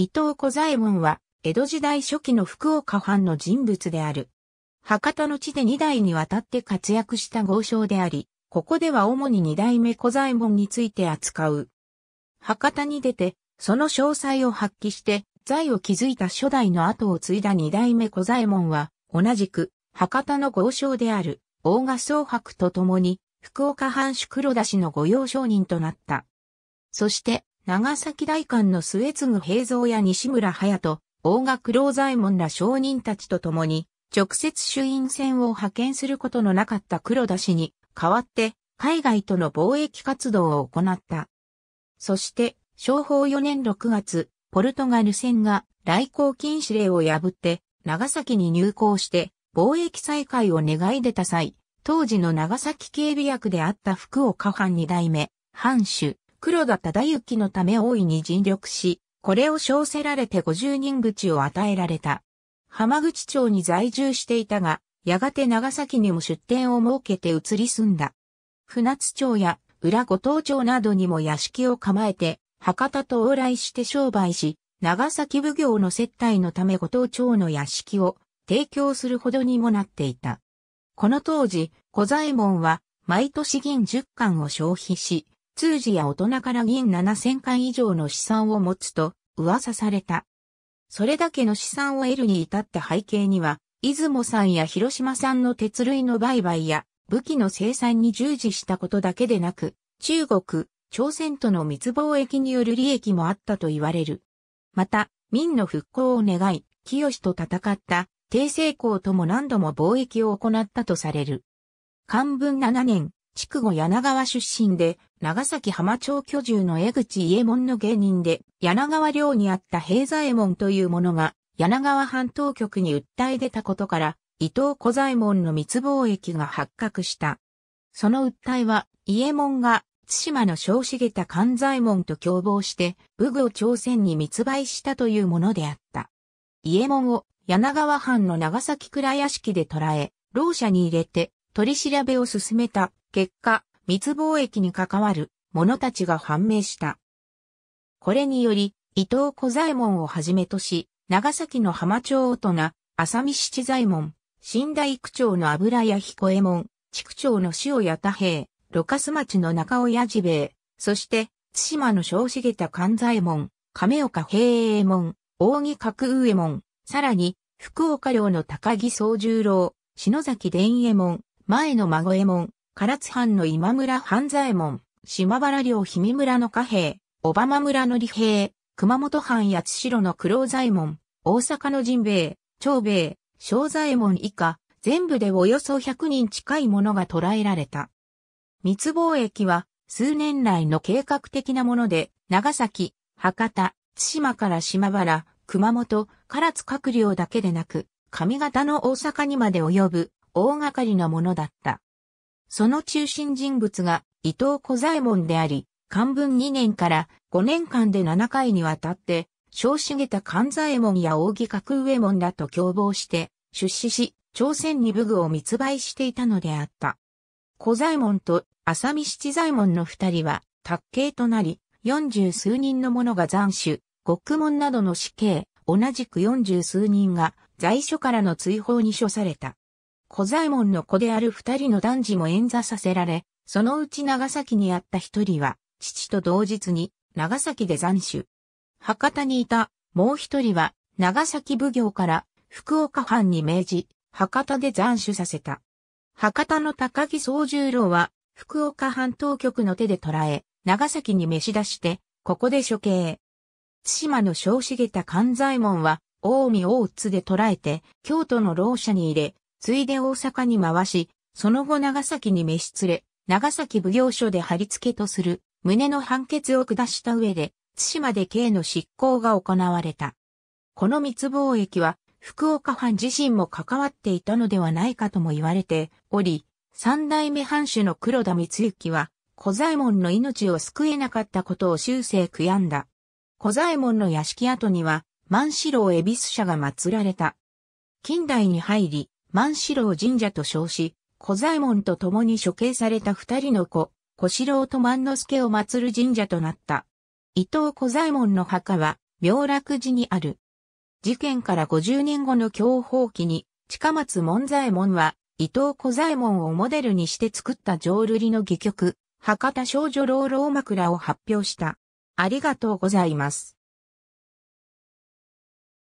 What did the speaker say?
伊藤小左衛門は、江戸時代初期の福岡藩の人物である。博多の地で二代にわたって活躍した豪商であり、ここでは主に二代目小左衛門について扱う。博多に出て、その詳細を発揮して、財を築いた初代の後を継いだ二代目小左衛門は、同じく、博多の豪商である、大賀宗博と共に、福岡藩主黒田氏の御用商人となった。そして、長崎大官の末次平蔵や西村隼人、大賀九郎左衛門ら商人たちと共に、直接衆院選を派遣することのなかった黒田氏に、代わって、海外との貿易活動を行った。そして、商法4年6月、ポルトガル船が来航禁止令を破って、長崎に入港して、貿易再開を願い出た際、当時の長崎警備役であった福岡藩二代目、藩主、黒田忠之のため大いに尽力し、これを称せられて50人口を与えられた。浜口町に在住していたが、やがて長崎にも出店を設けて移り住んだ。船津町や裏五島町などにも屋敷を構えて、博多と往来して商売し、長崎奉行の接待のため五島町の屋敷を提供するほどにもなっていた。この当時、小左衛門は毎年銀10巻を消費し、通じや大人から銀7000回以上の資産を持つと噂された。それだけの資産を得るに至った背景には、出雲さんや広島産の鉄類の売買や武器の生産に従事したことだけでなく、中国、朝鮮との密貿易による利益もあったと言われる。また、民の復興を願い、清と戦った帝政公とも何度も貿易を行ったとされる。漢文7年、筑後柳川出身で、長崎浜町居住の江口伊右衛門の芸人で、柳川寮にあった平左衛門というものが、柳川半島局に訴え出たことから、伊藤小左衛門の密貿易が発覚した。その訴えは、伊右衛門が、津島の小茂田勘左衛門と共謀して、武具を朝鮮に密売したというものであった。伊右衛門を柳川藩の長崎倉屋敷で捕らえ、牢舎に入れて取り調べを進めた結果、密貿易に関わる者たちが判明した。これにより、伊藤小左衛門をはじめとし、長崎の浜町大人、浅見七左衛門、新大区長の油屋彦右衛門、地区長の塩谷太平、露カス町の中尾矢治兵衛、そして、津島の小茂田勘左衛門、亀岡平右衛門、大木角右衛門、さらに、福岡領の高木宗十郎、篠崎伝右衛門、前の孫右衛門、唐津藩の今村半左衛門、島原領氷見村の貨幣、小浜村の利兵、熊本藩八代の黒左衛門、大阪の神兵衛、長兵衛、小左衛門以下、全部でおよそ100人近いものが捕らえられた。密貿易は、数年来の計画的なもので、長崎、博多、津島から島原、熊本、唐津閣僚だけでなく、上方の大阪にまで及ぶ大掛かりなものだった。その中心人物が伊藤小左衛門であり、漢文2年から5年間で7回にわたって、小茂田勘左衛門や扇角右衛門らと共謀して、出資し、朝鮮に武具を密売していたのであった。小左衛門と浅見七左衛門の二人は、卓系となり、四十数人の者が斬首、獄門などの死刑、同じく四十数人が在所からの追放に処された。小左衛門の子である二人の男児も演座させられ、そのうち長崎にあった一人は、父と同日に長崎で斬首。博多にいたもう一人は長崎奉行から福岡藩に命じ、博多で斬首させた。博多の高木宗十郎は福岡藩当局の手で捕らえ、長崎に召し出して、ここで処刑。津島の小茂田勘左衛門は、近江大津で捕らえて、京都の牢舎に入れ、ついで大阪に回し、その後長崎に召し連れ、長崎奉行所で貼り付けとする、旨の判決を下した上で、津島で刑の執行が行われた。この密貿易は、福岡藩自身も関わっていたのではないかとも言われており、三代目藩主の黒田光之は、小左衛門の命を救えなかったことを終生悔やんだ。小左衛門の屋敷跡には、万四郎恵比寿社が祀られた。近代に入り、万四郎神社と称し、小左衛門と共に処刑された二人の子、小四郎と万之助を祀る神社となった。伊藤小左衛門の墓は、妙楽寺にある。事件から50年後の享保期に、近松門左衛門は、伊藤小左衛門をモデルにして作った浄瑠璃の戯曲、博多少女老老枕を発表した。ありがとうございます。